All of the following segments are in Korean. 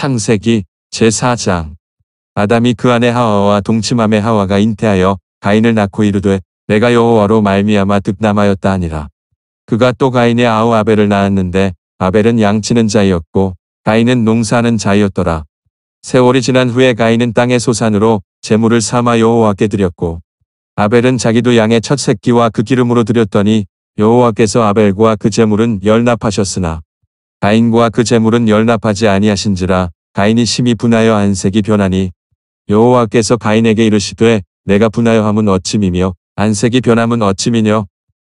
창세기 제4장 아담이 그 아내 하와와 동침함의 하와가 잉태하여 가인을 낳고 이르되 내가 여호와로 말미암아 득남하였다 하니라. 그가 또 가인의 아우 아벨을 낳았는데 아벨은 양치는 자이었고 가인은 농사하는 자이었더라. 세월이 지난 후에 가인은 땅의 소산으로 재물을 삼아 여호와께 드렸고 아벨은 자기도 양의 첫 새끼와 그 기름으로 드렸더니 여호와께서 아벨과 그 재물은 열납하셨으나 가인과 그 재물은 열납하지 아니하신지라 가인이 심히 분하여 안색이 변하니 여호와께서 가인에게 이르시되 내가 분하여함은 어찌미며 안색이 변함은 어찌미며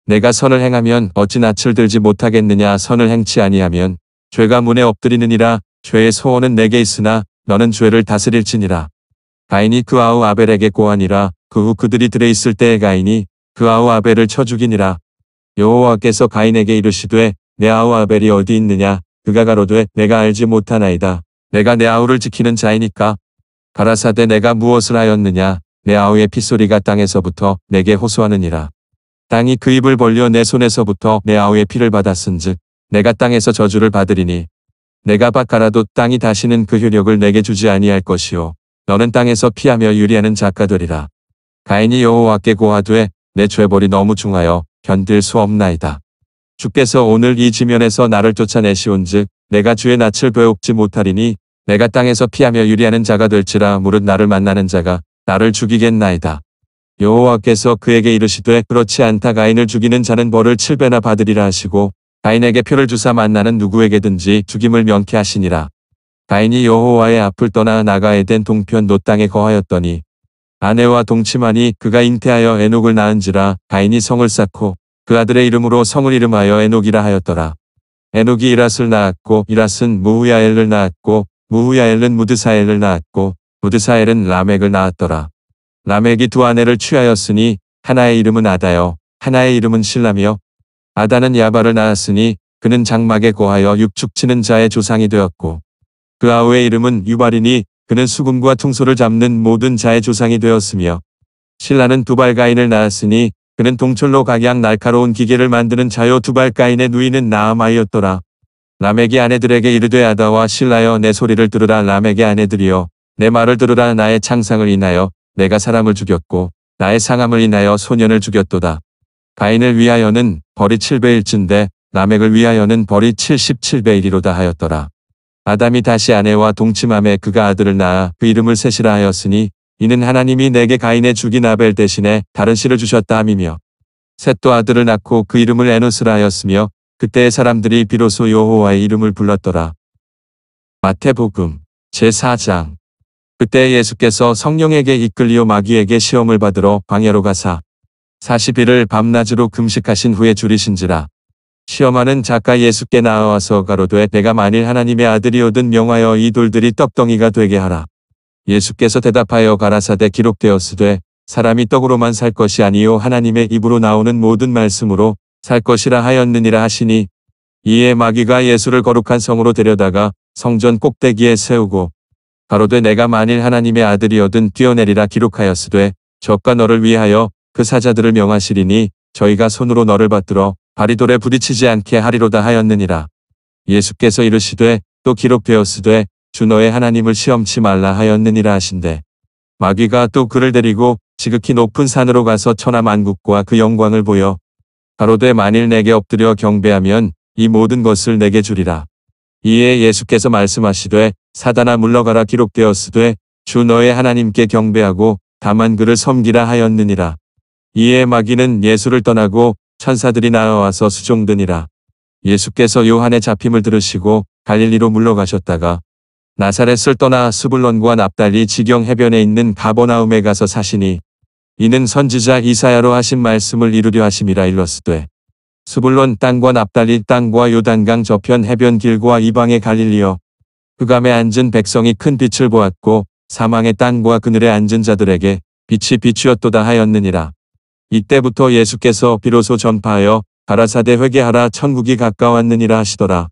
내가 선을 행하면 어찌 낯을 들지 못하겠느냐 선을 행치 아니하면 죄가 문에 엎드리느니라 죄의 소원은 내게 있으나 너는 죄를 다스릴지니라 가인이 그 아우 아벨에게 고하니라 그 후 그들이 들에 있을 때에 가인이 그 아우 아벨을 쳐 죽이니라 여호와께서 가인에게 이르시되 내 아우 아벨이 어디 있느냐 그가 가로되 내가 알지 못하나이다 내가 내 아우를 지키는 자이니까 가라사대 내가 무엇을 하였느냐 내 아우의 피소리가 땅에서부터 내게 호소하느니라 땅이 그 입을 벌려 내 손에서부터 내 아우의 피를 받았은즉 내가 땅에서 저주를 받으리니 내가 바가라도 땅이 다시는 그 효력을 내게 주지 아니할 것이요 너는 땅에서 피하며 유리하는 작가들이라 가인이 여호와께 고하되 내 죄벌이 너무 중하여 견딜 수 없나이다. 주께서 오늘 이 지면에서 나를 쫓아내시온즉 내가 주의 낯을 배옥지 못하리니 내가 땅에서 피하며 유리하는 자가 될지라 무릇 나를 만나는 자가 나를 죽이겠나이다. 여호와께서 그에게 이르시되 그렇지 않다 가인을 죽이는 자는 벌을 7배나 받으리라 하시고 가인에게 표를 주사 만나는 누구에게든지 죽임을 명쾌하시니라. 가인이 여호와의 앞을 떠나 나가에덴 동편 노 땅에 거하였더니 아내와 동침하니 그가 잉태하여 에녹을 낳은지라 가인이 성을 쌓고 그 아들의 이름으로 성을 이름하여 에녹이라 하였더라. 에녹이 이랏을 낳았고 이랏은 무후야엘을 낳았고 무후야엘은 무드사엘을 낳았고 무드사엘은 라멕을 낳았더라. 라멕이 두 아내를 취하였으니 하나의 이름은 아다요 하나의 이름은 신라며 아다는 야바를 낳았으니 그는 장막에 고하여 육축치는 자의 조상이 되었고 그 아우의 이름은 유발이니 그는 수군과 퉁소를 잡는 모든 자의 조상이 되었으며 신라는 두발가인을 낳았으니 그는 동철로 각양 날카로운 기계를 만드는 자요 두발가인의 누이는 나아마이었더라. 라멕이 아내들에게 이르되 아다와 신라여 내 소리를 들으라 라멕의 아내들이여 내 말을 들으라 나의 창상을 인하여 내가 사람을 죽였고 나의 상함을 인하여 소년을 죽였도다. 가인을 위하여는 벌이 7배일진데 라멕을 위하여는 벌이 7 7배이로다 하였더라. 아담이 다시 아내와 동침함에 그가 아들을 낳아 그 이름을 셋이라 하였으니 이는 하나님이 내게 가인의 죽인 아벨 대신에 다른 씨를 주셨다 함이며 셋도 아들을 낳고 그 이름을 에노스라 하였으며 그때의 사람들이 비로소 여호와의 이름을 불렀더라. 마태복음 제4장 그때 예수께서 성령에게 이끌리어 마귀에게 시험을 받으러 광야로 가사 40일을 밤낮으로 금식하신 후에 줄이신지라. 시험하는 작가 예수께 나와서 가로되 내가 만일 하나님의 아들이오든 명하여 이 돌들이 떡덩이가 되게 하라. 예수께서 대답하여 가라사대 기록되었으되 사람이 떡으로만 살 것이 아니요 하나님의 입으로 나오는 모든 말씀으로 살 것이라 하였느니라 하시니 이에 마귀가 예수를 거룩한 성으로 데려다가 성전 꼭대기에 세우고 가로되 내가 만일 하나님의 아들이어든 뛰어내리라 기록하였으되 적과 너를 위하여 그 사자들을 명하시리니 저희가 손으로 너를 받들어 바리돌에 부딪히지 않게 하리로다 하였느니라. 예수께서 이르시되 또 기록되었으되 주 너의 하나님을 시험치 말라 하였느니라 하신대. 마귀가 또 그를 데리고 지극히 높은 산으로 가서 천하 만국과 그 영광을 보여 가로되 만일 내게 엎드려 경배하면 이 모든 것을 내게 주리라. 이에 예수께서 말씀하시되 사단아 물러가라 기록되었으되 주 너의 하나님께 경배하고 다만 그를 섬기라 하였느니라. 이에 마귀는 예수를 떠나고 천사들이 나와서 수종드니라. 예수께서 요한의 잡힘을 들으시고 갈릴리로 물러가셨다가 나사렛을 떠나 수불론과 납달리 지경 해변에 있는 가버나움에 가서 사시니 이는 선지자 이사야로 하신 말씀을 이루려 하심이라 일렀으되 수불론 땅과 납달리 땅과 요단강 저편 해변 길과 이방의 갈릴리여 흑암에 그 앉은 백성이 큰 빛을 보았고 사망의 땅과 그늘에 앉은 자들에게 빛이 비추었도다 하였느니라. 이때부터 예수께서 비로소 전파하여 가라사대 회개하라 천국이 가까웠느니라 하시더라.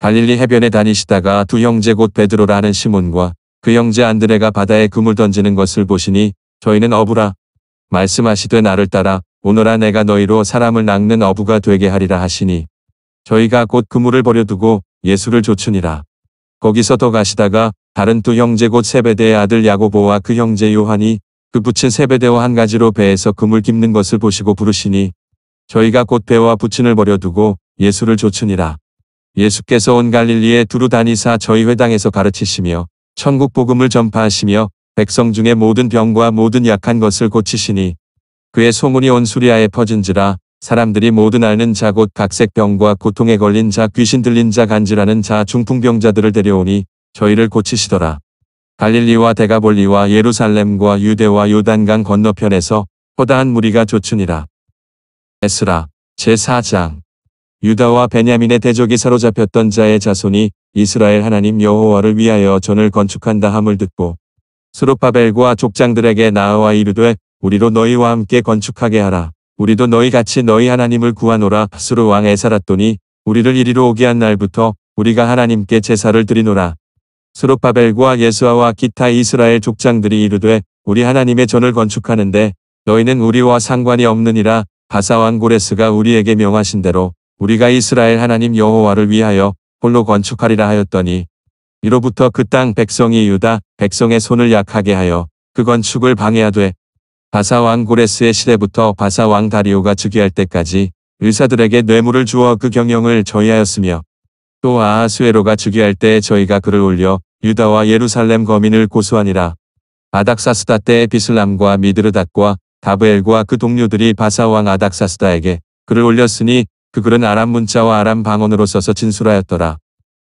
갈릴리 해변에 다니시다가 두 형제 곧 베드로라는 시몬과 그 형제 안드레가 바다에 그물 던지는 것을 보시니 저희는 어부라 말씀하시되 나를 따라 오너라 내가 너희로 사람을 낚는 어부가 되게 하리라 하시니 저희가 곧 그물을 버려두고 예수를 좇추니라 거기서 더 가시다가 다른 두 형제 곧 세베대의 아들 야고보와 그 형제 요한이 그 붙인 세베대와 한 가지로 배에서 그물 깁는 것을 보시고 부르시니 저희가 곧 배와 부친을 버려두고 예수를 좇추니라 예수께서 온 갈릴리의 두루 다니사 저희 회당에서 가르치시며 천국 복음을 전파하시며 백성 중에 모든 병과 모든 약한 것을 고치시니 그의 소문이 온 수리아에 퍼진지라 사람들이 모든 앓는 자 곧 각색 병과 고통에 걸린 자 귀신 들린 자간지라는자 중풍병자들을 데려오니 저희를 고치시더라. 갈릴리와 대가볼리와 예루살렘과 유대와 요단강 건너편에서 허다한 무리가 좋추니라 에스라 제4장 유다와 베냐민의 대적이 사로잡혔던 자의 자손이 이스라엘 하나님 여호와를 위하여 전을 건축한다 함을 듣고 스루파벨과 족장들에게 나와 아 이르되 우리로 너희와 함께 건축하게 하라. 우리도 너희 같이 너희 하나님을 구하노라. 스루 왕에 살았더니 우리를 이리로 오게 한 날부터 우리가 하나님께 제사를 드리노라. 스루파벨과 예수아와 기타 이스라엘 족장들이 이르되 우리 하나님의 전을 건축하는데 너희는 우리와 상관이 없느니라 바사왕 고레스가 우리에게 명하신 대로 우리가 이스라엘 하나님 여호와를 위하여 홀로 건축하리라 하였더니 이로부터 그 땅 백성이 유다 백성의 손을 약하게 하여 그 건축을 방해하되 바사왕 고레스의 시대부터 바사왕 다리오가 즉위할 때까지 의사들에게 뇌물을 주어 그 경영을 저희하였으며 또 아하스웨로가 즉위할 때 저희가 그를 올려 유다와 예루살렘 거민을 고소하니라. 아닥사스다 때에 비슬람과 미드르닷과 다브엘과 그 동료들이 바사왕 아닥사스다에게 그를 올렸으니 그 글은 아람 문자와 아람 방언으로 써서 진술하였더라.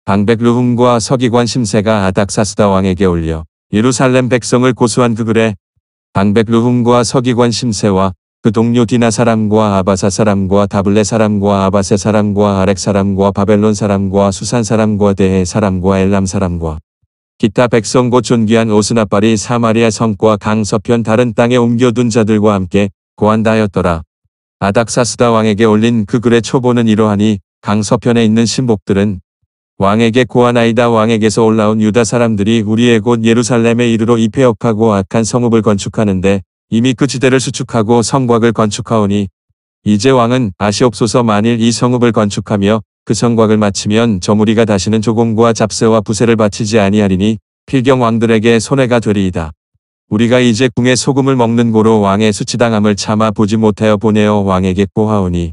방백 루훔과 서기관 심세가 아닥사스다 왕에게 올려 예루살렘 백성을 고소한 그 글에 방백 루훔과 서기관 심세와 그 동료 디나 사람과 아바사 사람과 다블레 사람과 아바세 사람과 아렉 사람과 바벨론 사람과 수산 사람과 대해 사람과 엘람 사람과 기타 백성 고 존귀한 오스나빨이 사마리아 성과강 서편 다른 땅에 옮겨둔 자들과 함께 고한다였더라. 아닥사스다 왕에게 올린 그 글의 초보는 이러하니 강서편에 있는 신복들은 왕에게 고하나이다 왕에게서 올라온 유다 사람들이 우리의 곳 예루살렘에 이르러 입폐역하고 악한 성읍을 건축하는데 이미 그 지대를 수축하고 성곽을 건축하오니 이제 왕은 아시옵소서 만일 이 성읍을 건축하며 그 성곽을 마치면 저 무리가 다시는 조공과 잡세와 부세를 바치지 아니하리니 필경 왕들에게 손해가 되리이다. 우리가 이제 궁의 소금을 먹는 고로 왕의 수치당함을 참아 보지 못하여 보내어 왕에게 고하오니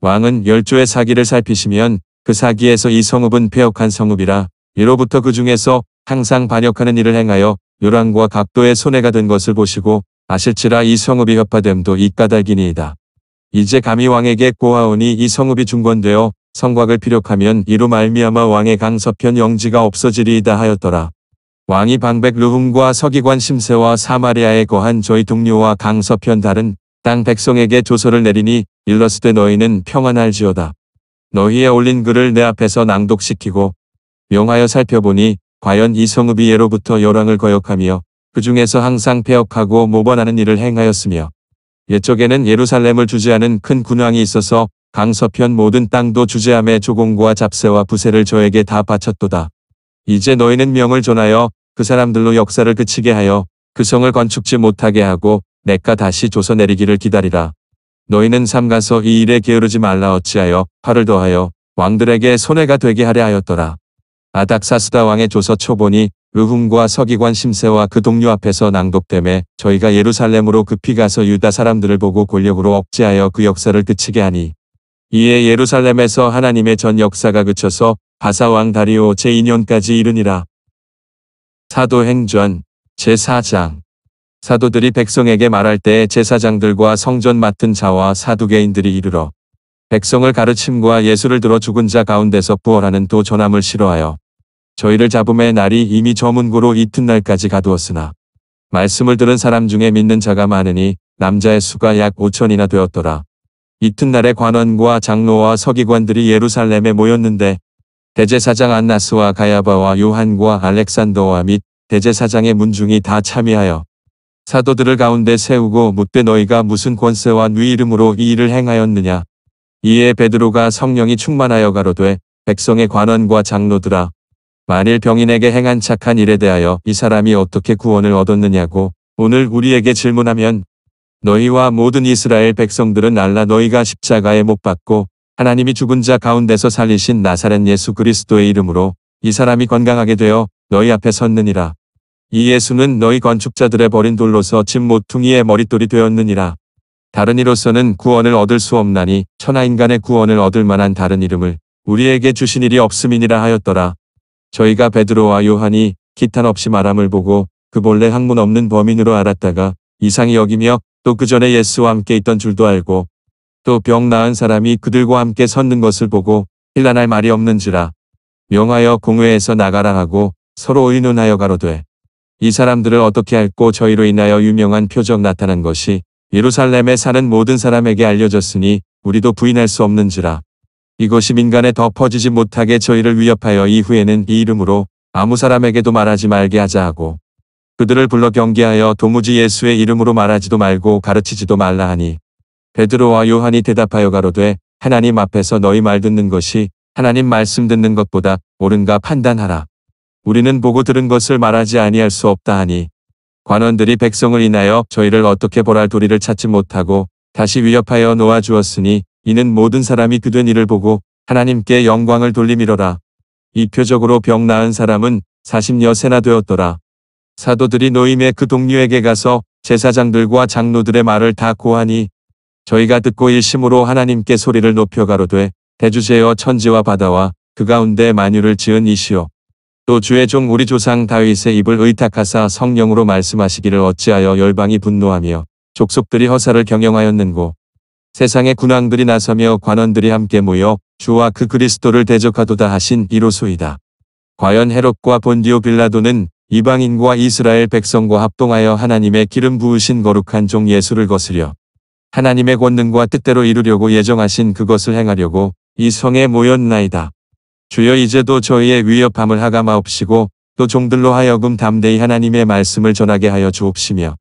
왕은 열조의 사기를 살피시면 그 사기에서 이 성읍은 폐역한 성읍이라 이로부터 그 중에서 항상 반역하는 일을 행하여 요란과 각도의 손해가 된 것을 보시고 아실지라 이 성읍이 협파됨도 이 까닭이니이다. 이제 감히 왕에게 고하오니 이 성읍이 중건되어 성곽을 피력하면 이로 말미암아 왕의 강서편 영지가 없어지리이다 하였더라. 왕이 방백 루흠과 서기관 심세와 사마리아에 거한 저희 동료와 강서편 다른 땅 백성에게 조서를 내리니 일러스때 너희는 평안할지어다. 너희의 올린 글을 내 앞에서 낭독시키고 명하여 살펴보니 과연 이성읍이 예로부터 열왕을 거역하며 그 중에서 항상 폐역하고 모범하는 일을 행하였으며 옛적에는 예루살렘을 주재하는 큰 군왕이 있어서 강서편 모든 땅도 주재함의 조공과 잡세와 부세를 저에게 다 바쳤도다. 이제 너희는 명을 전하여 그 사람들로 역사를 그치게 하여 그 성을 건축지 못하게 하고 내가 다시 조서 내리기를 기다리라. 너희는 삼가서 이 일에 게으르지 말라 어찌하여 화를 더하여 왕들에게 손해가 되게 하려 하였더라. 아닥사스다 왕의 조서 초보니 의훔과 서기관 심세와 그 동료 앞에서 낭독됨에 저희가 예루살렘으로 급히 가서 유다 사람들을 보고 권력으로 억제하여 그 역사를 그치게 하니 이에 예루살렘에서 하나님의 전 역사가 그쳐서 바사왕 다리오 제2년까지 이르니라. 사도행전 제4장 사도들이 백성에게 말할 때 제사장들과 성전 맡은 자와 사두개인들이 이르러 백성을 가르침과 예수를 들어 죽은 자 가운데서 부활하는 도 전함을 싫어하여 저희를 잡음의 날이 이미 저문고로 이튿날까지 가두었으나 말씀을 들은 사람 중에 믿는 자가 많으니 남자의 수가 약 5천이나 되었더라. 이튿날에 관원과 장로와 서기관들이 예루살렘에 모였는데 대제사장 안나스와 가야바와 요한과 알렉산더와 및 대제사장의 문중이 다 참여하여 사도들을 가운데 세우고 묻되 너희가 무슨 권세와 뉘 이름으로 이 일을 행하였느냐. 이에 베드로가 성령이 충만하여 가로되 백성의 관원과 장로들아 만일 병인에게 행한 착한 일에 대하여 이 사람이 어떻게 구원을 얻었느냐고 오늘 우리에게 질문하면 너희와 모든 이스라엘 백성들은 알라 너희가 십자가에 못 박고 하나님이 죽은 자 가운데서 살리신 나사렛 예수 그리스도의 이름으로 이 사람이 건강하게 되어 너희 앞에 섰느니라. 이 예수는 너희 건축자들의 버린 돌로서 집 모퉁이의 머릿돌이 되었느니라. 다른 이로서는 구원을 얻을 수 없나니 천하 인간의 구원을 얻을 만한 다른 이름을 우리에게 주신 일이 없음이니라 하였더라. 저희가 베드로와 요한이 기탄 없이 말함을 보고 그 본래 학문 없는 범인으로 알았다가 이상이 여기며 또 그 전에 예수와 함께 있던 줄도 알고 또병 나은 사람이 그들과 함께 섰는 것을 보고 힐난할 말이 없는지라 명하여 공회에서 나가라 하고 서로 의논하여 가로되 이 사람들을 어떻게 할고 저희로 인하여 유명한 표적 나타난 것이 예루살렘에 사는 모든 사람에게 알려졌으니 우리도 부인할 수 없는지라 이것이 민간에 더 퍼지지 못하게 저희를 위협하여 이후에는 이 이름으로 아무 사람에게도 말하지 말게 하자 하고 그들을 불러 경계하여 도무지 예수의 이름으로 말하지도 말고 가르치지도 말라 하니 베드로와 요한이 대답하여 가로되 하나님 앞에서 너희 말 듣는 것이 하나님 말씀 듣는 것보다 옳은가 판단하라. 우리는 보고 들은 것을 말하지 아니할 수 없다 하니 관원들이 백성을 인하여 저희를 어떻게 벌할 도리를 찾지 못하고 다시 위협하여 놓아주었으니 이는 모든 사람이 그 된 일을 보고 하나님께 영광을 돌리밀어라 이표적으로 병 나은 사람은 40여 세나 되었더라. 사도들이 노임의 그 동료에게 가서 제사장들과 장로들의 말을 다 고하니 저희가 듣고 일심으로 하나님께 소리를 높여 가로되 대주제여 천지와 바다와 그 가운데 만유를 지은 이시오. 또 주의 종 우리 조상 다윗의 입을 의탁하사 성령으로 말씀하시기를 어찌하여 열방이 분노하며 족속들이 허사를 경영하였는고 세상의 군왕들이 나서며 관원들이 함께 모여 주와 그 그리스도를 대적하도다 하신 이로소이다. 과연 헤롯과 본디오 빌라도는 이방인과 이스라엘 백성과 합동하여 하나님의 기름 부으신 거룩한 종 예수를 거스려 하나님의 권능과 뜻대로 이루려고 예정하신 그것을 행하려고 이 성에 모였나이다. 주여 이제도 저희의 위협함을 하감하옵시고 또 종들로 하여금 담대히 하나님의 말씀을 전하게 하여 주옵시며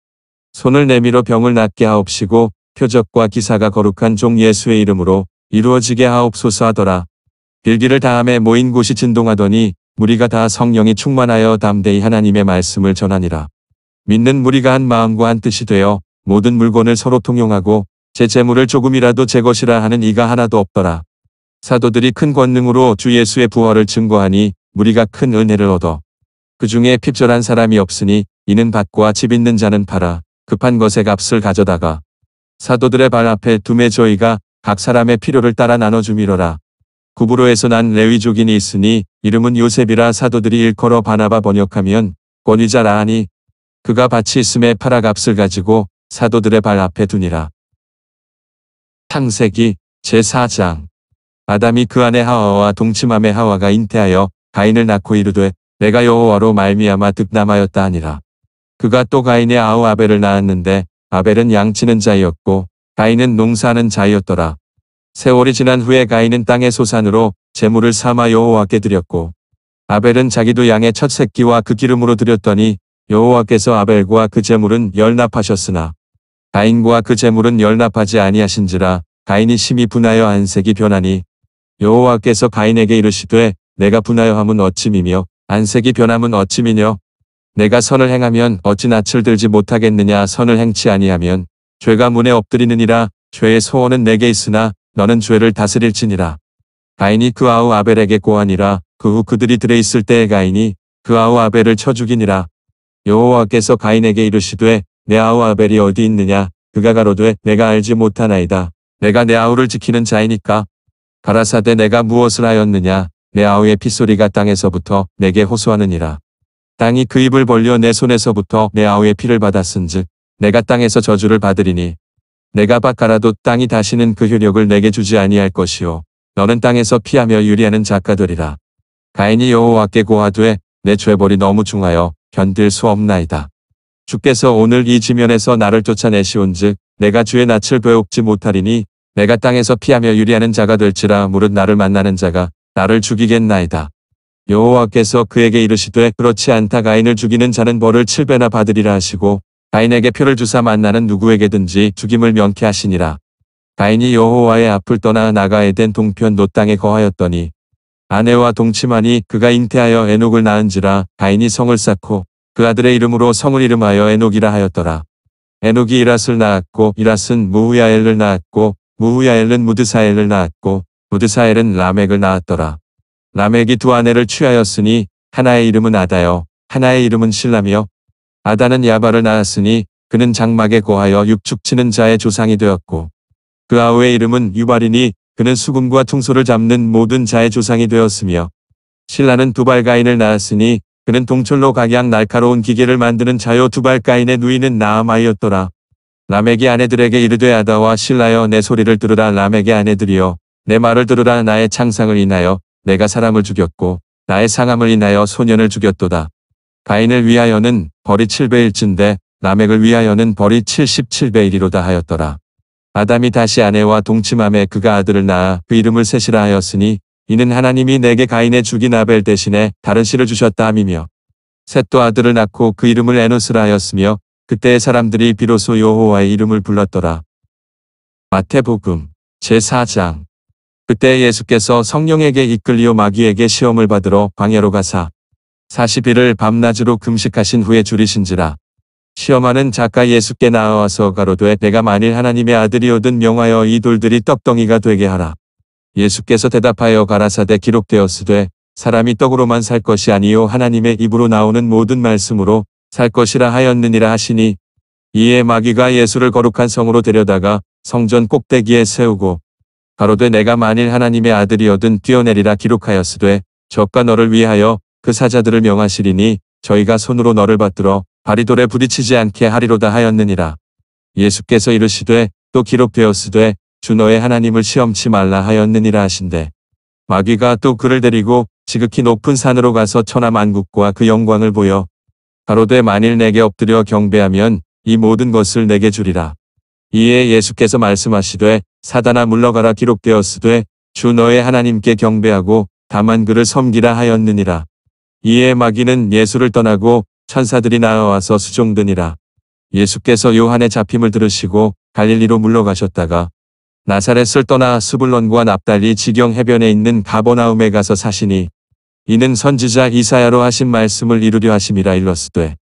손을 내밀어 병을 낫게 하옵시고 표적과 기사가 거룩한 종 예수의 이름으로 이루어지게 하옵소서 하더라. 빌기를 다함에 모인 곳이 진동하더니 무리가 다 성령이 충만하여 담대히 하나님의 말씀을 전하니라. 믿는 무리가 한 마음과 한 뜻이 되어 모든 물건을 서로 통용하고 제 재물을 조금이라도 제 것이라 하는 이가 하나도 없더라. 사도들이 큰 권능으로 주 예수의 부활을 증거하니 무리가 큰 은혜를 얻어 그 중에 핍절한 사람이 없으니 이는 받고과집 있는 자는 팔아 급한 것의 값을 가져다가 사도들의 발 앞에 두매 저희가 각 사람의 필요를 따라 나눠주미러라. 구부로에서 난 레위족인이 있으니 이름은 요셉이라 사도들이 일컬어 바나바 번역하면 권위자라 하니 그가 밭치 있음에 팔아 값을 가지고 사도들의 발 앞에 두니라. 창세기 제4장 아담이 그 아내 하와와 동침함의 하와가 잉태하여 가인을 낳고 이르되 내가 여호와로 말미암아 득남하였다 하니라. 그가 또 가인의 아우 아벨을 낳았는데 아벨은 양치는 자이었고 가인은 농사하는 자이었더라. 세월이 지난 후에 가인은 땅의 소산으로 재물을 삼아 여호와께 드렸고 아벨은 자기도 양의 첫 새끼와 그 기름으로 드렸더니 여호와께서 아벨과 그 재물은 열납하셨으나 가인과 그 재물은 열납하지 아니하신지라 가인이 심히 분하여 안색이 변하니 여호와께서 가인에게 이르시되 내가 분하여 함은 어찌미며 안색이 변함은 어찌미며 내가 선을 행하면 어찌 낯을 들지 못하겠느냐 선을 행치 아니하면 죄가 문에 엎드리느니라 죄의 소원은 내게 있으나 너는 죄를 다스릴지니라 가인이 그 아우 아벨에게 고하니라 그 후 그들이 들에 있을 때에 가인이 그 아우 아벨을 쳐 죽이니라 여호와께서 가인에게 이르시되 내 아우 아벨이 어디 있느냐 그가 가로되 내가 알지 못하나이다. 내가 내 아우를 지키는 자이니까. 가라사대 내가 무엇을 하였느냐 내 아우의 피소리가 땅에서부터 내게 호소하느니라. 땅이 그 입을 벌려 내 손에서부터 내 아우의 피를 받았은즉 내가 땅에서 저주를 받으리니 내가 바가라도 땅이 다시는 그 효력을 내게 주지 아니할 것이요 너는 땅에서 피하며 유리하는 작가들이라 가인이 여호와께 고하되 내 죄벌이 너무 중하여 견딜 수 없나이다. 주께서 오늘 이 지면에서 나를 쫓아내시온즉 내가 주의 낯을 배옥지 못하리니 내가 땅에서 피하며 유리하는 자가 될지라 무릇 나를 만나는 자가 나를 죽이겠나이다. 여호와께서 그에게 이르시되 그렇지 않다 가인을 죽이는 자는 벌을 7배나 받으리라 하시고 가인에게 표를 주사 만나는 누구에게든지 죽임을 명쾌하시니라. 가인이 여호와의 앞을 떠나 나가 에덴 동편 노 땅에 거하였더니 아내와 동침하니 그가 잉태하여 에녹을 낳은지라 가인이 성을 쌓고 그 아들의 이름으로 성을 이름하여 에녹이라 하였더라. 에녹이 이랏을 낳았고 이랏은 무우야엘을 낳았고 무우야엘은 무드사엘을 낳았고 무드사엘은 라멕을 낳았더라. 라멕이 두 아내를 취하였으니 하나의 이름은 아다요 하나의 이름은 신라며 아다는 야바를 낳았으니 그는 장막에 고하여 육축치는 자의 조상이 되었고 그 아우의 이름은 유발이니 그는 수금과 퉁소를 잡는 모든 자의 조상이 되었으며 신라는 두발가인을 낳았으니 그는 동철로 각양 날카로운 기계를 만드는 자요 두발가인의 누이는 나아마이었더라. 라멕의 아내들에게 이르되 아다와 신라여 내 소리를 들으라 라멕의 아내들이여 내 말을 들으라 나의 창상을 인하여 내가 사람을 죽였고 나의 상함을 인하여 소년을 죽였도다. 가인을 위하여는 벌이 7배일진데 라멕을 위하여는 벌이 7 7배이로다 하였더라. 아담이 다시 아내와 동침함에 그가 아들을 낳아 그 이름을 셋이라 하였으니 이는 하나님이 내게 가인의 죽인 아벨 대신에 다른 씨를 주셨다 함이며 셋도 아들을 낳고 그 이름을 에노스라 하였으며 그때의 사람들이 비로소 여호와의 이름을 불렀더라. 마태복음 제4장 그때 예수께서 성령에게 이끌리어 마귀에게 시험을 받으러 광야로 가사 40일을 밤낮으로 금식하신 후에 줄이신지라. 시험하는 작가 예수께 나와서 가로되 내가 만일 하나님의 아들이오든 명하여 이 돌들이 떡덩이가 되게 하라. 예수께서 대답하여 가라사대 기록되었으되 사람이 떡으로만 살 것이 아니요 하나님의 입으로 나오는 모든 말씀으로 살 것이라 하였느니라 하시니 이에 마귀가 예수를 거룩한 성으로 데려다가 성전 꼭대기에 세우고 가로되 내가 만일 하나님의 아들이어든 뛰어내리라 기록하였으되 적과 너를 위하여 그 사자들을 명하시리니 저희가 손으로 너를 받들어 바리돌에 부딪히지 않게 하리로다 하였느니라. 예수께서 이르시되 또 기록되었으되 주 너의 하나님을 시험치 말라 하였느니라 하신대. 마귀가 또 그를 데리고 지극히 높은 산으로 가서 천하 만국과 그 영광을 보여 가로되 만일 내게 엎드려 경배하면 이 모든 것을 내게 주리라. 이에 예수께서 말씀하시되 사단아 물러가라 기록되었으되 주 너의 하나님께 경배하고 다만 그를 섬기라 하였느니라. 이에 마귀는 예수를 떠나고 천사들이 나와서 수종드니라. 예수께서 요한의 잡힘을 들으시고 갈릴리로 물러가셨다가 나사렛을 떠나 스불론과 납달리 지경 해변에 있는 가버나움에 가서 사시니 이는 선지자 이사야로 하신 말씀을 이루려 하심이라 일렀으되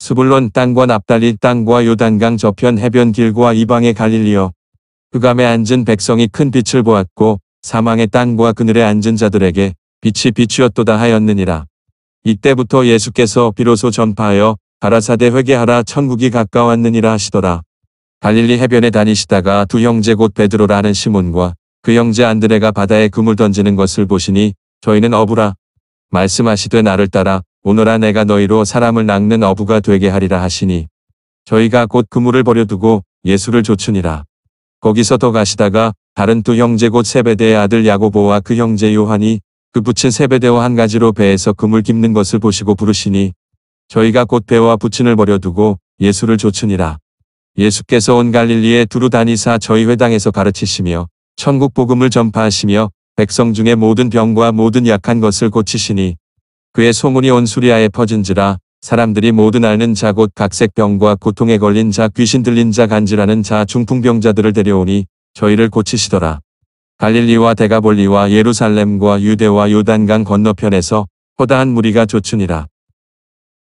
스불론 땅과 납달리 땅과 요단강 저편 해변 길과 이방의 갈릴리여 흑암에 앉은 백성이 큰 빛을 보았고 사망의 땅과 그늘에 앉은 자들에게 빛이 비추었도다 하였느니라. 이때부터 예수께서 비로소 전파하여 가라사대 회개하라 천국이 가까웠느니라 하시더라. 갈릴리 해변에 다니시다가 두 형제 곧 베드로라는 시몬과 그 형제 안드레가 바다에 그물 던지는 것을 보시니 저희는 어부라 말씀하시되 나를 따라 오너라 내가 너희로 사람을 낚는 어부가 되게 하리라 하시니 저희가 곧 그물을 버려두고 예수를 좇으니라. 거기서 더 가시다가 다른 두 형제 곧 세베대의 아들 야고보와 그 형제 요한이 그 붙인 세베대와 한 가지로 배에서 그물 깁는 것을 보시고 부르시니 저희가 곧 배와 부친을 버려두고 예수를 좇으니라. 예수께서 온 갈릴리에 두루 다니사 저희 회당에서 가르치시며 천국 복음을 전파하시며 백성 중에 모든 병과 모든 약한 것을 고치시니 그의 소문이 온 수리아에 퍼진지라 사람들이 모든 앓는 자 곧 각색 병과 고통에 걸린 자 귀신 들린 자간지라는자 중풍병자들을 데려오니 저희를 고치시더라. 갈릴리와 대가볼리와 예루살렘과 유대와 요단강 건너편에서 허다한 무리가 조춘이라.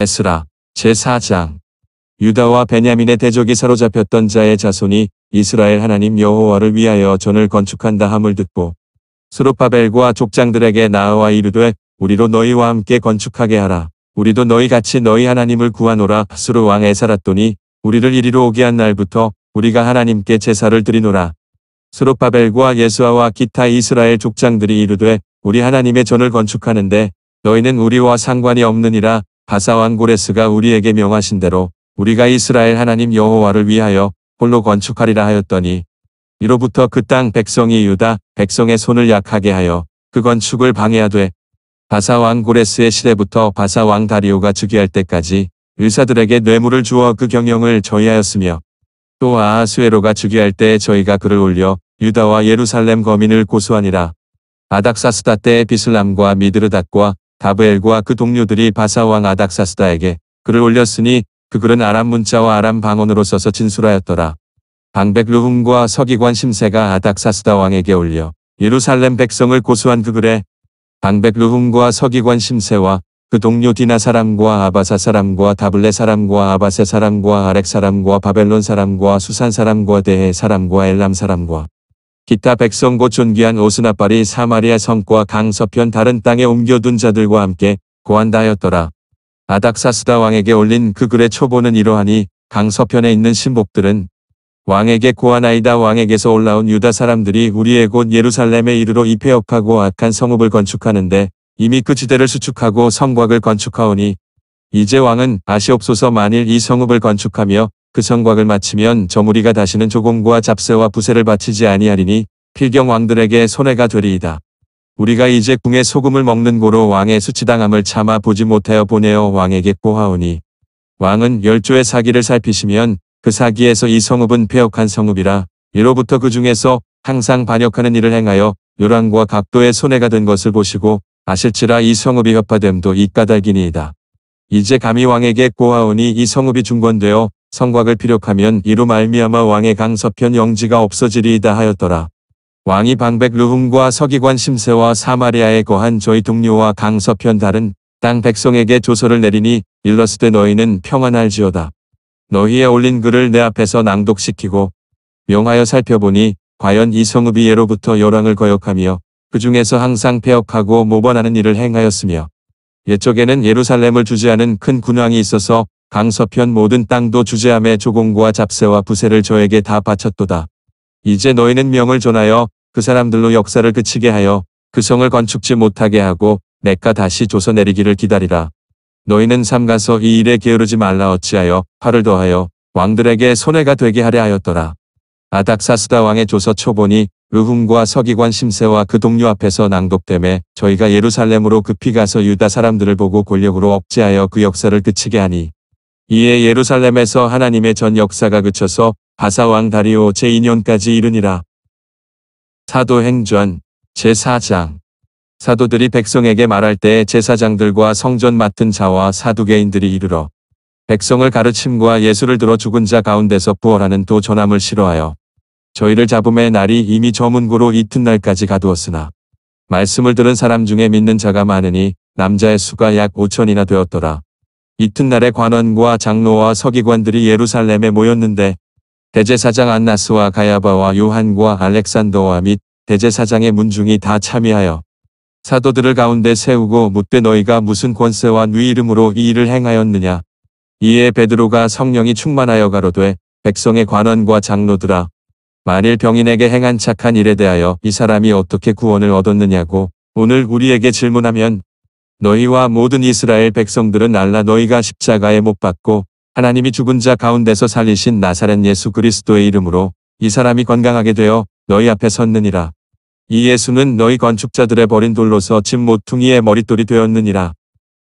에스라 제4장 유다와 베냐민의 대적이 사로잡혔던 자의 자손이 이스라엘 하나님 여호와를 위하여 전을 건축한다 함을 듣고 스룹파벨과 족장들에게 나와 아 이르되 우리로 너희와 함께 건축하게 하라. 우리도 너희 같이 너희 하나님을 구하노라. 스루 왕에 살았더니 우리를 이리로 오게 한 날부터 우리가 하나님께 제사를 드리노라. 스룹파벨과 예수아와 기타 이스라엘 족장들이 이르되 우리 하나님의 전을 건축하는데 너희는 우리와 상관이 없느니라 바사왕 고레스가 우리에게 명하신 대로 우리가 이스라엘 하나님 여호와를 위하여 홀로 건축하리라 하였더니 이로부터 그 땅 백성이 유다 백성의 손을 약하게 하여 그 건축을 방해하되 바사왕 고레스의 시대부터 바사왕 다리오가 즉위할 때까지 의사들에게 뇌물을 주어 그 경영을 저희하였으며 또 아하수에로가 즉위할 때에 저희가 그를 올려 유다와 예루살렘 거민을 고수하니라 아닥사스다 때에 비슬람과 미드르닷과 다브엘과 그 동료들이 바사왕 아닥사스다에게 그를 올렸으니 그 글은 아람 문자와 아람 방언으로 써서 진술하였더라. 방백 루훔과 서기관 심세가 아닥사스다 왕에게 올려 예루살렘 백성을 고수한그 글에 방백 루훔과 서기관 심세와 그 동료 디나 사람과 아바사 사람과 다블레 사람과 아바세 사람과 아렉 사람과 바벨론 사람과 수산 사람과 대해 사람과 엘람 사람과 기타 백성 고 존귀한 오스나빨이 사마리아 성과 강서편 다른 땅에 옮겨둔 자들과 함께 고한다였더라. 아닥사스다 왕에게 올린 그 글의 초보는 이러하니 강서편에 있는 신복들은 왕에게 고하나이다 왕에게서 올라온 유다 사람들이 우리의 곧 예루살렘에 이르러 이 폐역하고 악한 성읍을 건축하는데 이미 그 지대를 수축하고 성곽을 건축하오니 이제 왕은 아시옵소서 만일 이 성읍을 건축하며 그 성곽을 마치면 저 무리가 다시는 조공과 잡세와 부세를 바치지 아니하리니 필경 왕들에게 손해가 되리이다. 우리가 이제 궁의 소금을 먹는 고로 왕의 수치당함을 참아 보지 못하여 보내어 왕에게 고하오니 왕은 열조의 사기를 살피시면 그 사기에서 이 성읍은 폐역한 성읍이라 이로부터 그 중에서 항상 반역하는 일을 행하여 요랑과 각도의 손해가 된 것을 보시고 아실지라 이 성읍이 협파됨도 이 까닭이니이다. 이제 감히 왕에게 고하오니 이 성읍이 중건되어 성곽을 피력하면 이로 말미암아 왕의 강 서편 영지가 없어지리이다 하였더라. 왕이 방백 루흠과 서기관 심세와 사마리아에 거한 저희 동료와 강서편 다른 땅 백성에게 조서를 내리니 일러스때 너희는 평안할지어다. 너희의 올린 글을 내 앞에서 낭독시키고 명하여 살펴보니 과연 이성읍이 예로부터 열왕을 거역하며 그 중에서 항상 폐역하고 모번하는 일을 행하였으며 옛적에는 예루살렘을 주재하는 큰 군왕이 있어서 강서편 모든 땅도 주재함에 조공과 잡세와 부세를 저에게 다 바쳤도다. 이제 너희는 명을 전하여 그 사람들로 역사를 그치게 하여 그 성을 건축지 못하게 하고 내가 다시 조서 내리기를 기다리라. 너희는 삼가서 이 일에 게으르지 말라 어찌하여 화를 더하여 왕들에게 손해가 되게 하려 하였더라. 아닥사스다 왕의 조서 초보니 의훔과 서기관 심세와 그 동료 앞에서 낭독됨에 저희가 예루살렘으로 급히 가서 유다 사람들을 보고 권력으로 억제하여 그 역사를 그치게 하니 이에 예루살렘에서 하나님의 전 역사가 그쳐서 바사왕 다리오 제2년까지 이르니라. 사도행전 제사장 사도들이 백성에게 말할 때 제사장들과 성전 맡은 자와 사두개인들이 이르러 백성을 가르침과 예수를 들어 죽은 자 가운데서 부활하는 도 전함을 싫어하여 저희를 잡음의 날이 이미 저문구로 이튿날까지 가두었으나 말씀을 들은 사람 중에 믿는 자가 많으니 남자의 수가 약 5천이나 되었더라. 이튿날에 관원과 장로와 서기관들이 예루살렘에 모였는데 대제사장 안나스와 가야바와 요한과 알렉산더와 및 대제사장의 문중이 다 참여하여 사도들을 가운데 세우고 못되 너희가 무슨 권세와 누 이름으로 이 일을 행하였느냐. 이에 베드로가 성령이 충만하여 가로되 백성의 관원과 장로들아 만일 병인에게 행한 착한 일에 대하여 이 사람이 어떻게 구원을 얻었느냐고 오늘 우리에게 질문하면 너희와 모든 이스라엘 백성들은 알라 너희가 십자가에 못 박고 하나님이 죽은 자 가운데서 살리신 나사렛 예수 그리스도의 이름으로 이 사람이 건강하게 되어 너희 앞에 섰느니라. 이 예수는 너희 건축자들의 버린 돌로서 집 모퉁이의 머릿돌이 되었느니라.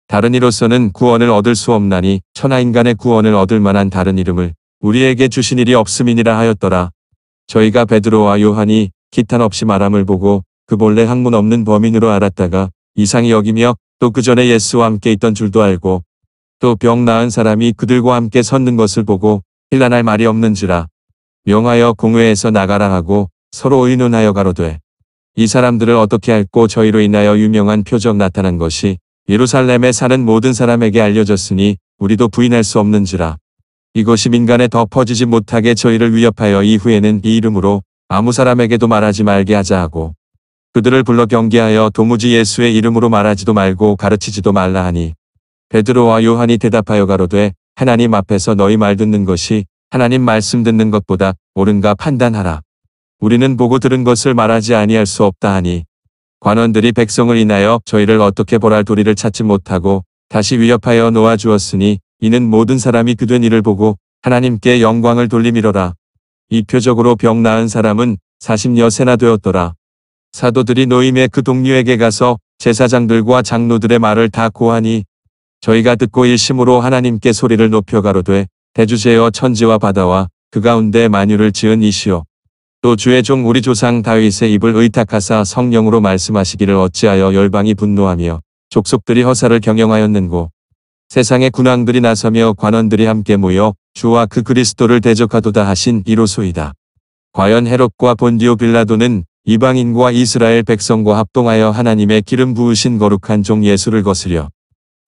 다른 이로서는 구원을 얻을 수 없나니 천하 인간의 구원을 얻을 만한 다른 이름을 우리에게 주신 일이 없음이니라 하였더라. 저희가 베드로와 요한이 기탄 없이 말함을 보고 그 본래 학문 없는 범인으로 알았다가 이상이 여기며 또 그 전에 예수와 함께 있던 줄도 알고 또병 나은 사람이 그들과 함께 섰는 것을 보고 힐란할 말이 없는지라 명하여 공회에서 나가라 하고 서로 의논하여 가로되 이 사람들을 어떻게 할고 저희로 인하여 유명한 표적 나타난 것이 예루살렘에 사는 모든 사람에게 알려졌으니 우리도 부인할 수 없는지라 이것이 민간에 더 퍼지지 못하게 저희를 위협하여 이후에는 이 이름으로 아무 사람에게도 말하지 말게 하자 하고 그들을 불러 경계하여 도무지 예수의 이름으로 말하지도 말고 가르치지도 말라 하니 베드로와 요한이 대답하여 가로되 하나님 앞에서 너희 말 듣는 것이 하나님 말씀 듣는 것보다 옳은가 판단하라. 우리는 보고 들은 것을 말하지 아니할 수 없다 하니 관원들이 백성을 인하여 저희를 어떻게 보랄 도리를 찾지 못하고 다시 위협하여 놓아주었으니 이는 모든 사람이 그 된 일을 보고 하나님께 영광을 돌리밀어라 이표적으로 병 나은 사람은 40여세나 되었더라. 사도들이 노임의 그 동료에게 가서 제사장들과 장로들의 말을 다 고하니 저희가 듣고 일심으로 하나님께 소리를 높여 가로되 대주제여 천지와 바다와 그 가운데 만유를 지은 이시여 또 주의 종 우리 조상 다윗의 입을 의탁하사 성령으로 말씀하시기를 어찌하여 열방이 분노하며 족속들이 허사를 경영하였는고 세상의 군왕들이 나서며 관원들이 함께 모여 주와 그 그리스도를 대적하도다 하신 이로소이다. 과연 헤롯과 본디오 빌라도는 이방인과 이스라엘 백성과 합동하여 하나님의 기름 부으신 거룩한 종 예수를 거스려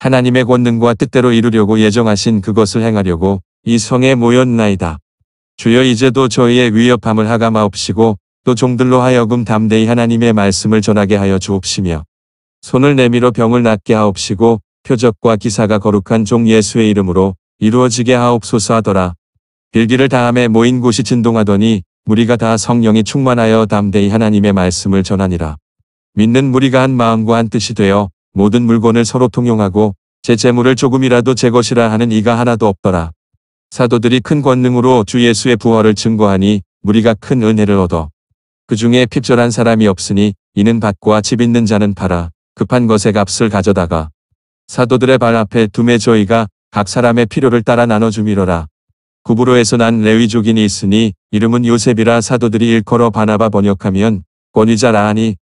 하나님의 권능과 뜻대로 이루려고 예정하신 그것을 행하려고 이 성에 모였나이다. 주여 이제도 저희의 위협함을 하감하옵시고 또 종들로 하여금 담대히 하나님의 말씀을 전하게 하여 주옵시며 손을 내밀어 병을 낫게 하옵시고 표적과 기사가 거룩한 종 예수의 이름으로 이루어지게 하옵소서 하더라. 빌기를 다음에 모인 곳이 진동하더니 무리가 다 성령이 충만하여 담대히 하나님의 말씀을 전하니라. 믿는 무리가 한 마음과 한 뜻이 되어 모든 물건을 서로 통용하고 제 재물을 조금이라도 제 것이라 하는 이가 하나도 없더라. 사도들이 큰 권능으로 주 예수의 부활을 증거하니 무리가 큰 은혜를 얻어 그 중에 핍절한 사람이 없으니 이는 밭과 집 있는 자는 팔아 급한 것의 값을 가져다가 사도들의 발 앞에 두매 저희가 각 사람의 필요를 따라 나눠주미러라. 구부로에서 난 레위족인이 있으니 이름은 요셉이라 사도들이 일컬어 바나바 번역하면 권위자라 하니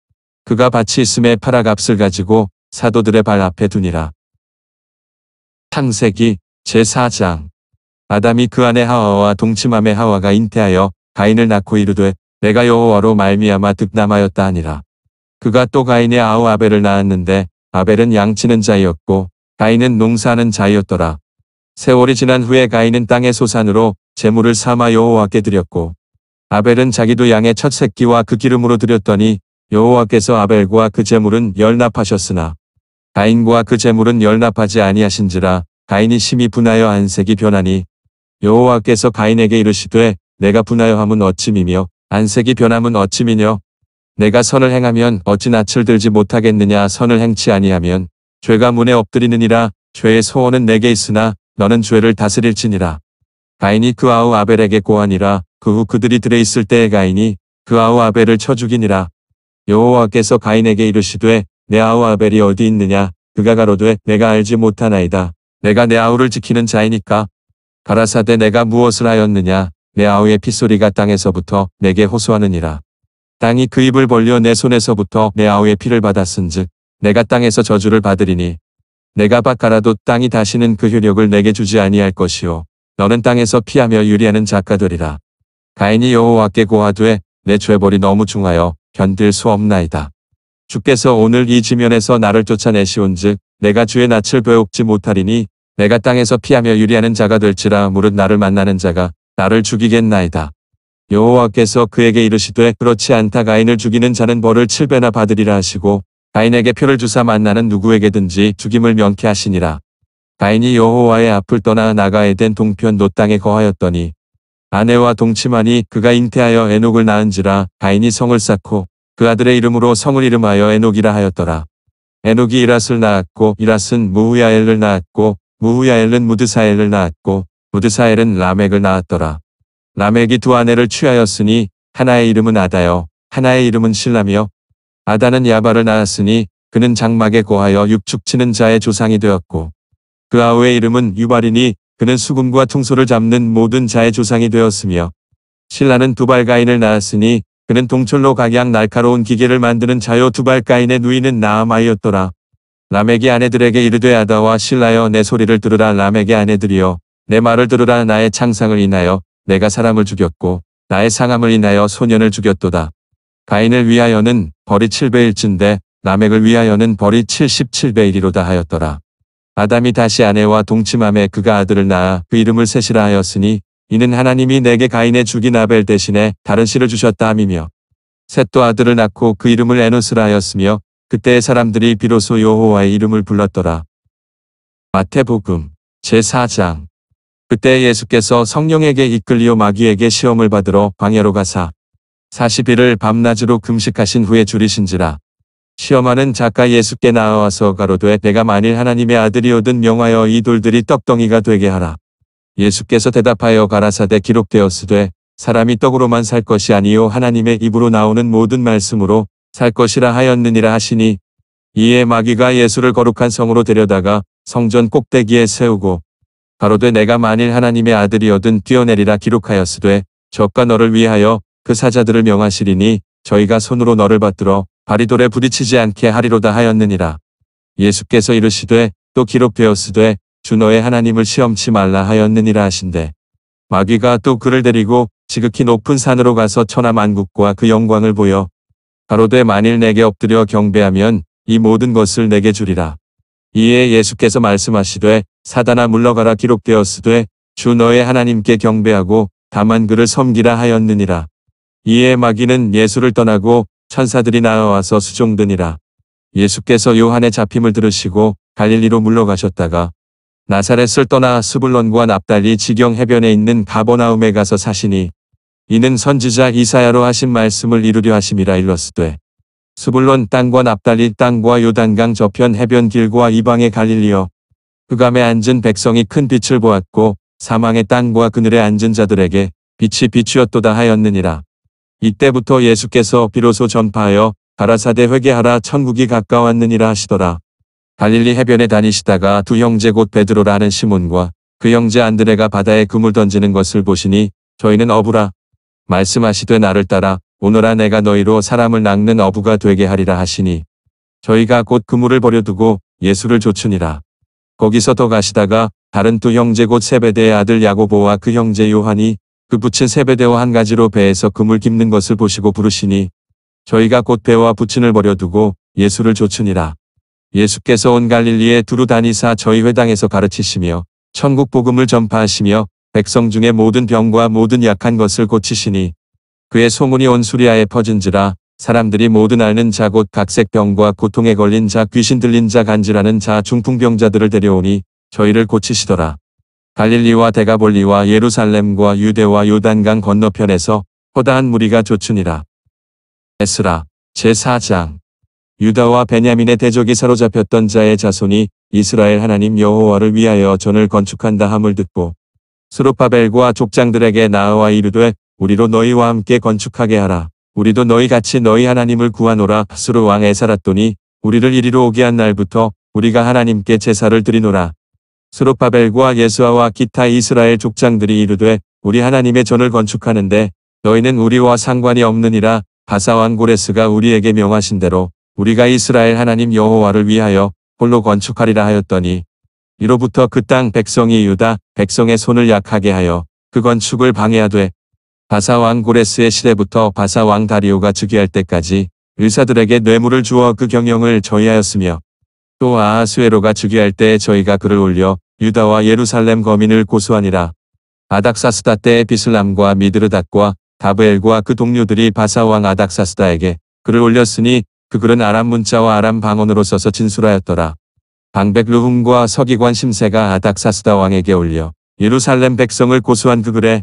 그가 밭이 있음에 팔아 값을 가지고 사도들의 발 앞에 두니라. 창세기 제4장 아담이 그 아내 하와와 동침함의 하와가 잉태하여 가인을 낳고 이르되 내가 여호와로 말미암아 득남하였다 하니라. 그가 또 가인의 아우 아벨을 낳았는데 아벨은 양치는 자이었고 가인은 농사하는 자이었더라. 세월이 지난 후에 가인은 땅의 소산으로 재물을 삼아 여호와께 드렸고 아벨은 자기도 양의 첫 새끼와 그 기름으로 드렸더니 여호와께서 아벨과 그 재물은 열납하셨으나 가인과 그 재물은 열납하지 아니하신지라 가인이 심히 분하여 안색이 변하니 여호와께서 가인에게 이르시되 내가 분하여함은 어찌미며 안색이 변함은 어찌미며 내가 선을 행하면 어찌 낯을 들지 못하겠느냐 선을 행치 아니하면 죄가 문에 엎드리느니라 죄의 소원은 내게 있으나 너는 죄를 다스릴지니라 가인이 그 아우 아벨에게 고하니라 그 후 그들이 들에 있을 때에 가인이 그 아우 아벨을 쳐 죽이니라 여호와께서 가인에게 이르시되 내 아우 아벨이 어디 있느냐 그가 가로되 내가 알지 못하나이다. 내가 내 아우를 지키는 자이니까 가라사대 내가 무엇을 하였느냐 내 아우의 피소리가 땅에서부터 내게 호소하느니라. 땅이 그 입을 벌려 내 손에서부터 내 아우의 피를 받았은즉 내가 땅에서 저주를 받으리니 내가 바가라도 땅이 다시는 그 효력을 내게 주지 아니할 것이요 너는 땅에서 피하며 유리하는 작가들이라. 가인이 여호와께 고하되 내 죄벌이 너무 중하여 견딜 수 없나이다. 주께서 오늘 이 지면에서 나를 쫓아내시온즉 내가 주의 낯을 배옥지 못하리니 내가 땅에서 피하며 유리하는 자가 될지라 무릇 나를 만나는 자가 나를 죽이겠나이다. 여호와께서 그에게 이르시되 그렇지 않다 가인을 죽이는 자는 벌을 7배나 받으리라 하시고 가인에게 표를 주사 만나는 누구에게든지 죽임을 명쾌하시니라. 가인이 여호와의 앞을 떠나 나가에덴 동편 노 땅에 거하였더니 아내와 동치만이 그가 잉태하여 에녹을 낳은지라 가인이 성을 쌓고 그 아들의 이름으로 성을 이름하여 에녹이라 하였더라. 에녹이 이랏을 낳았고 이랏은 무후야엘을 낳았고 무후야엘은 무드사엘을 낳았고 무드사엘은 라멕을 낳았더라. 라멕이 두 아내를 취하였으니 하나의 이름은 아다요 하나의 이름은 신라며 아다는 야바를 낳았으니 그는 장막에 거하여 육축치는 자의 조상이 되었고 그 아우의 이름은 유발이니 그는 수금과 퉁소를 잡는 모든 자의 조상이 되었으며 신라는 두발가인을 낳았으니 그는 동철로 각양 날카로운 기계를 만드는 자요 두발가인의 누이는 나아마이었더라. 라멕이 아내들에게 이르되 아다와 신라여 내 소리를 들으라 라멕의 아내들이여 내 말을 들으라 나의 창상을 인하여 내가 사람을 죽였고 나의 상함을 인하여 소년을 죽였도다. 가인을 위하여는 벌이 7배일진데 라멕을 위하여는 벌이 7 7배이로다 하였더라. 아담이 다시 아내와 동침함에 그가 아들을 낳아 그 이름을 셋이라 하였으니 이는 하나님이 내게 가인의 죽인 아벨 대신에 다른 씨를 주셨다 함이며 셋도 아들을 낳고 그 이름을 에노스라 하였으며 그때의 사람들이 비로소 여호와의 이름을 불렀더라. 마태복음 제4장 그때 예수께서 성령에게 이끌리어 마귀에게 시험을 받으러 광야로 가사 40일을 밤낮으로 금식하신 후에 줄이신지라. 시험하는 작가 예수께 나와서 가로되 내가 만일 하나님의 아들이오든 명하여 이 돌들이 떡덩이가 되게 하라. 예수께서 대답하여 가라사대 기록되었으되 사람이 떡으로만 살 것이 아니요 하나님의 입으로 나오는 모든 말씀으로 살 것이라 하였느니라 하시니 이에 마귀가 예수를 거룩한 성으로 데려다가 성전 꼭대기에 세우고 가로되 내가 만일 하나님의 아들이어든 뛰어내리라 기록하였으되 적과 너를 위하여 그 사자들을 명하시리니 저희가 손으로 너를 받들어 바리돌에 부딪히지 않게 하리로다 하였느니라. 예수께서 이르시되 또 기록되었으되 주 너의 하나님을 시험치 말라 하였느니라 하신대. 마귀가 또 그를 데리고 지극히 높은 산으로 가서 천하 만국과 그 영광을 보여 가로되 만일 내게 엎드려 경배하면 이 모든 것을 내게 주리라. 이에 예수께서 말씀하시되 사단아 물러가라 기록되었으되 주 너의 하나님께 경배하고 다만 그를 섬기라 하였느니라. 이에 마귀는 예수를 떠나고 천사들이 나와서 수종드니라. 예수께서 요한의 잡힘을 들으시고 갈릴리로 물러가셨다가 나사렛을 떠나 스불론과 납달리 지경 해변에 있는 가버나움에 가서 사시니 이는 선지자 이사야로 하신 말씀을 이루려 하심이라 일렀으되 스불론 땅과 납달리 땅과 요단강 저편 해변 길과 이방의 갈릴리여 흑암에 그 앉은 백성이 큰 빛을 보았고 사망의 땅과 그늘에 앉은 자들에게 빛이 비추었도다 하였느니라. 이때부터 예수께서 비로소 전파하여 가라사대 회개하라 천국이 가까웠느니라 하시더라. 갈릴리 해변에 다니시다가 두 형제 곧 베드로라 는 시몬과 그 형제 안드레가 바다에 그물 던지는 것을 보시니 저희는 어부라 말씀하시되 나를 따라 오너라 내가 너희로 사람을 낚는 어부가 되게 하리라 하시니 저희가 곧 그물을 버려두고 예수를 좇추니라 거기서 더 가시다가 다른 두 형제 곧 세베대의 아들 야고보와 그 형제 요한이 그 붙인 세베대와 한 가지로 배에서 그물 깁는 것을 보시고 부르시니 저희가 곧 배와 부친을 버려두고 예수를 좇추니라 예수께서 온 갈릴리에 두루 다니사 저희 회당에서 가르치시며 천국 복음을 전파하시며 백성 중에 모든 병과 모든 약한 것을 고치시니 그의 소문이 온 수리아에 퍼진지라 사람들이 모든 앓는 자 곧 각색 병과 고통에 걸린 자 귀신 들린 자간지라는자 중풍병자들을 데려오니 저희를 고치시더라. 갈릴리와 대가볼리와 예루살렘과 유대와 요단강 건너편에서 허다한 무리가 조춘이라. 에스라 제4장 유다와 베냐민의 대적이 사로잡혔던 자의 자손이 이스라엘 하나님 여호와를 위하여 전을 건축한다 함을 듣고 스루파벨과 족장들에게 나와 이르되 우리로 너희와 함께 건축하게 하라. 우리도 너희 같이 너희 하나님을 구하노라. 스루 왕에 살았더니 우리를 이리로 오게 한 날부터 우리가 하나님께 제사를 드리노라. 스루파벨과 예수아와 기타 이스라엘 족장들이 이르되 우리 하나님의 전을 건축하는데 너희는 우리와 상관이 없느니라 바사왕 고레스가 우리에게 명하신 대로 우리가 이스라엘 하나님 여호와를 위하여 홀로 건축하리라 하였더니 이로부터 그 땅 백성이 유다 백성의 손을 약하게 하여 그 건축을 방해하되 바사왕 고레스의 시대부터 바사왕 다리오가 즉위할 때까지 의사들에게 뇌물을 주어 그 경영을 저희하였으며 또 아하스웨로가 즉위할 때에 저희가 그를 올려 유다와 예루살렘 거민을 고수하니라 아닥사스다 때에 비슬람과 미드르닷과 다브엘과 그 동료들이 바사왕 아닥사스다에게 그를 올렸으니 그 글은 아람 문자와 아람 방언으로 써서 진술하였더라. 방백루흠과 서기관 심세가 아닥사스다 왕에게 올려 예루살렘 백성을 고소한 그 글에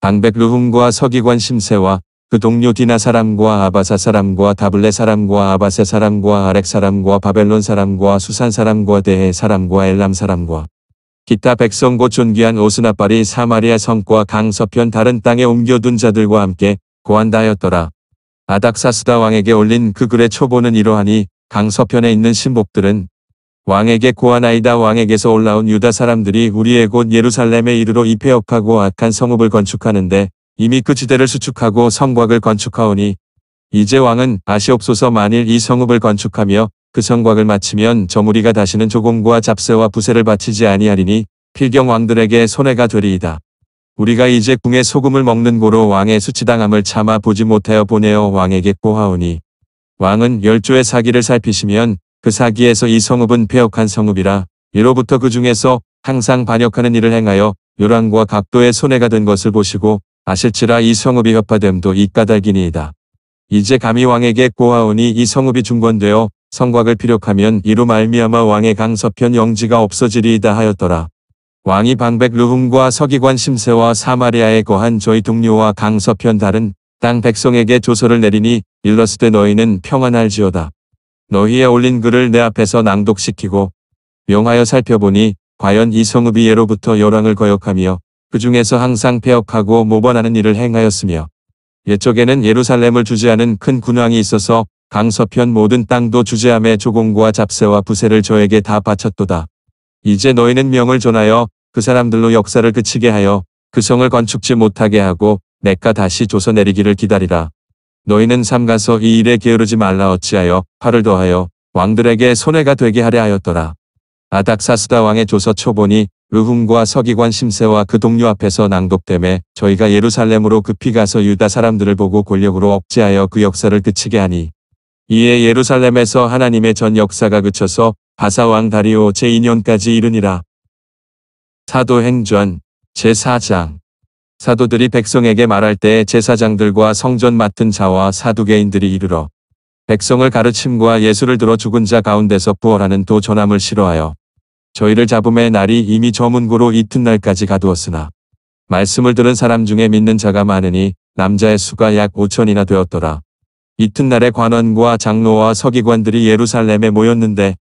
방백루흠과 서기관 심세와 그 동료 디나 사람과 아바사 사람과 다블레 사람과 아바세 사람과 아렉 사람과 바벨론 사람과 수산 사람과 대해 사람과 엘람 사람과 기타 백성 고 존귀한 오스나빨이 사마리아 성과 강서편 다른 땅에 옮겨둔 자들과 함께 고한다였더라. 아닥사스다 왕에게 올린 그 글의 초보는 이러하니 강서편에 있는 신복들은 왕에게 고아나이다 왕에게서 올라온 유다 사람들이 우리의 곧 예루살렘에 이르러 입폐역하고 악한 성읍을 건축하는데 이미 그 지대를 수축하고 성곽을 건축하오니 이제 왕은 아시옵소서 만일 이 성읍을 건축하며 그 성곽을 마치면 저무리가 다시는 조공과 잡세와 부세를 바치지 아니하리니 필경 왕들에게 손해가 되리이다. 우리가 이제 궁의 소금을 먹는 고로 왕의 수치당함을 참아 보지 못하여 보내어 왕에게 고하오니 왕은 열조의 사기를 살피시면 그 사기에서 이 성읍은 폐역한 성읍이라 이로부터 그 중에서 항상 반역하는 일을 행하여 요란과 각도의 손해가 된 것을 보시고 아실지라 이 성읍이 협파됨도 이 까닭이니이다. 이제 감히 왕에게 고하오니 이 성읍이 중건되어 성곽을 피력하면 이로 말미암아 왕의 강서편 영지가 없어지리이다 하였더라. 왕이 방백 루흠과 서기관 심세와 사마리아에 거한 저희 동료와 강서편 다른 땅 백성에게 조서를 내리니 일러스때 너희는 평안할지어다. 너희의 올린 글을 내 앞에서 낭독시키고 명하여 살펴보니 과연 이 성읍이 예로부터 열왕을 거역하며 그 중에서 항상 폐역하고 모번하는 일을 행하였으며 옛적에는 예루살렘을 주재하는 큰 군왕이 있어서 강서편 모든 땅도 주재함에 조공과 잡세와 부세를 저에게 다 바쳤도다. 이제 너희는 명을 전하여 그 사람들로 역사를 그치게 하여 그 성을 건축지 못하게 하고 내가 다시 조서 내리기를 기다리라. 너희는 삼가서 이 일에 게으르지 말라 어찌하여 화를 더하여 왕들에게 손해가 되게 하려 하였더라. 아닥사스다 왕의 조서 초보니 의훔과 서기관 심세와 그 동료 앞에서 낭독됨에 저희가 예루살렘으로 급히 가서 유다 사람들을 보고 권력으로 억제하여 그 역사를 그치게 하니 이에 예루살렘에서 하나님의 전 역사가 그쳐서 바사왕 다리오 제2년까지 이르니라. 사도행전 제4장 사도들이 백성에게 말할 때 제사장들과 성전 맡은 자와 사두개인들이 이르러 백성을 가르침과 예수를 들어 죽은 자 가운데서 부활하는 도 전함을 싫어하여 저희를 잡음의 날이 이미 저문고로 이튿날까지 가두었으나 말씀을 들은 사람 중에 믿는 자가 많으니 남자의 수가 약 5천이나 되었더라. 이튿날에 관원과 장로와 서기관들이 예루살렘에 모였는데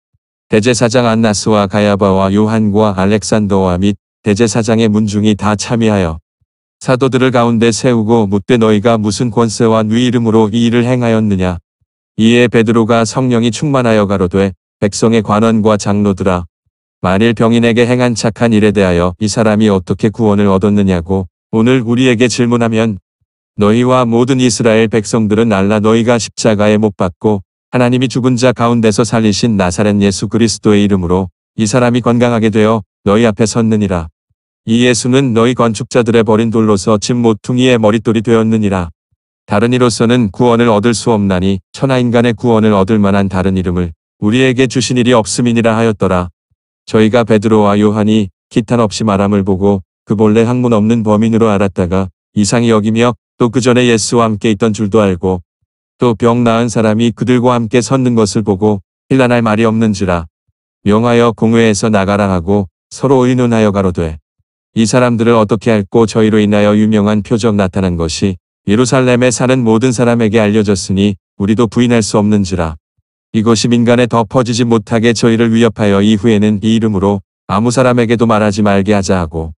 대제사장 안나스와 가야바와 요한과 알렉산더와 및 대제사장의 문중이 다 참여하여 사도들을 가운데 세우고 묻되 너희가 무슨 권세와 뉘 이름으로 이 일을 행하였느냐. 이에 베드로가 성령이 충만하여 가로되 백성의 관원과 장로들아 만일 병인에게 행한 착한 일에 대하여 이 사람이 어떻게 구원을 얻었느냐고 오늘 우리에게 질문하면 너희와 모든 이스라엘 백성들은 알라 너희가 십자가에 못 박고 하나님이 죽은 자 가운데서 살리신 나사렛 예수 그리스도의 이름으로 이 사람이 건강하게 되어 너희 앞에 섰느니라. 이 예수는 너희 건축자들의 버린 돌로서 집 모퉁이의 머릿돌이 되었느니라. 다른 이로서는 구원을 얻을 수 없나니 천하인간의 구원을 얻을 만한 다른 이름을 우리에게 주신 일이 없음이니라 하였더라. 저희가 베드로와 요한이 기탄 없이 말함을 보고 그 본래 학문 없는 범인으로 알았다가 이상이 여기며 또 그 전에 예수와 함께 있던 줄도 알고 또병 나은 사람이 그들과 함께 섰는 것을 보고 힐란할 말이 없는지라 명하여 공회에서 나가라 하고 서로 의논하여 가로되 이 사람들을 어떻게 할고 저희로 인하여 유명한 표적 나타난 것이 예루살렘에 사는 모든 사람에게 알려졌으니 우리도 부인할 수 없는지라 이것이 민간에 더 퍼지지 못하게 저희를 위협하여 이후에는 이 이름으로 아무 사람에게도 말하지 말게 하자 하고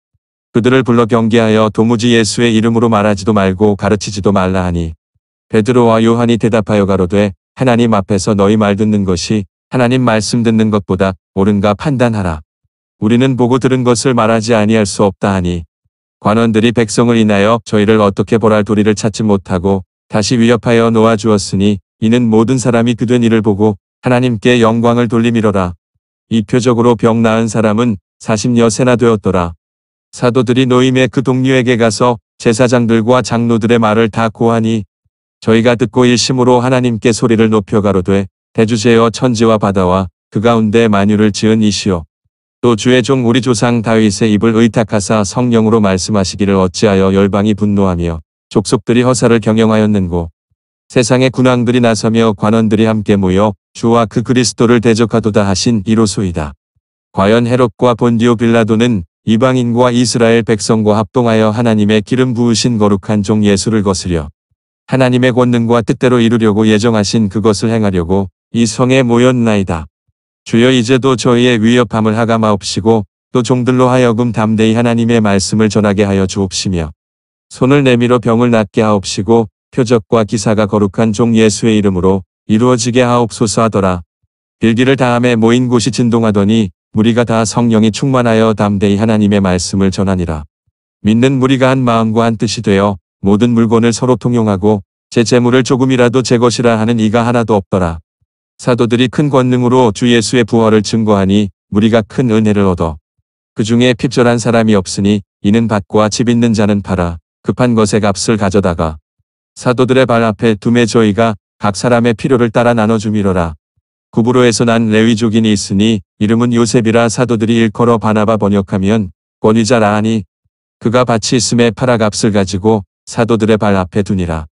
그들을 불러 경계하여 도무지 예수의 이름으로 말하지도 말고 가르치지도 말라 하니 베드로와 요한이 대답하여 가로되 하나님 앞에서 너희 말 듣는 것이 하나님 말씀 듣는 것보다 옳은가 판단하라. 우리는 보고 들은 것을 말하지 아니할 수 없다 하니 관원들이 백성을 인하여 저희를 어떻게 보랄 도리를 찾지 못하고 다시 위협하여 놓아주었으니 이는 모든 사람이 그 된 일을 보고 하나님께 영광을 돌리밀어라 이표적으로 병 나은 사람은 40여세나 되었더라. 사도들이 노임의 그 동료에게 가서 제사장들과 장로들의 말을 다 고하니 저희가 듣고 일심으로 하나님께 소리를 높여 가로되 대주제여 천지와 바다와 그 가운데 만유를 지은 이시요. 또 주의 종 우리 조상 다윗의 입을 의탁하사 성령으로 말씀하시기를 어찌하여 열방이 분노하며 족속들이 허사를 경영하였는고 세상의 군왕들이 나서며 관원들이 함께 모여 주와 그 그리스도를 대적하도다 하신 이로소이다. 과연 헤롯과 본디오 빌라도는 이방인과 이스라엘 백성과 합동하여 하나님의 기름 부으신 거룩한 종 예수를 거스려 하나님의 권능과 뜻대로 이루려고 예정하신 그것을 행하려고 이 성에 모였나이다. 주여 이제도 저희의 위협함을 하감하옵시고 또 종들로 하여금 담대히 하나님의 말씀을 전하게 하여 주옵시며 손을 내밀어 병을 낫게 하옵시고 표적과 기사가 거룩한 종 예수의 이름으로 이루어지게 하옵소서 하더라. 빌기를 다함에 모인 곳이 진동하더니 무리가 다 성령이 충만하여 담대히 하나님의 말씀을 전하니라. 믿는 무리가 한 마음과 한 뜻이 되어 모든 물건을 서로 통용하고 제 재물을 조금이라도 제 것이라 하는 이가 하나도 없더라. 사도들이 큰 권능으로 주 예수의 부활을 증거하니 무리가 큰 은혜를 얻어 그 중에 핍절한 사람이 없으니 이는 밭과 집 있는 자는 팔아 급한 것의 값을 가져다가 사도들의 발 앞에 두매 저희가 각 사람의 필요를 따라 나눠주미러라. 구부로에서 난 레위족인이 있으니 이름은 요셉이라 사도들이 일컬어 바나바 번역하면 권위자라 하니 그가 밭이 있음에 팔아 값을 가지고 사도들의 발 앞에 두니라.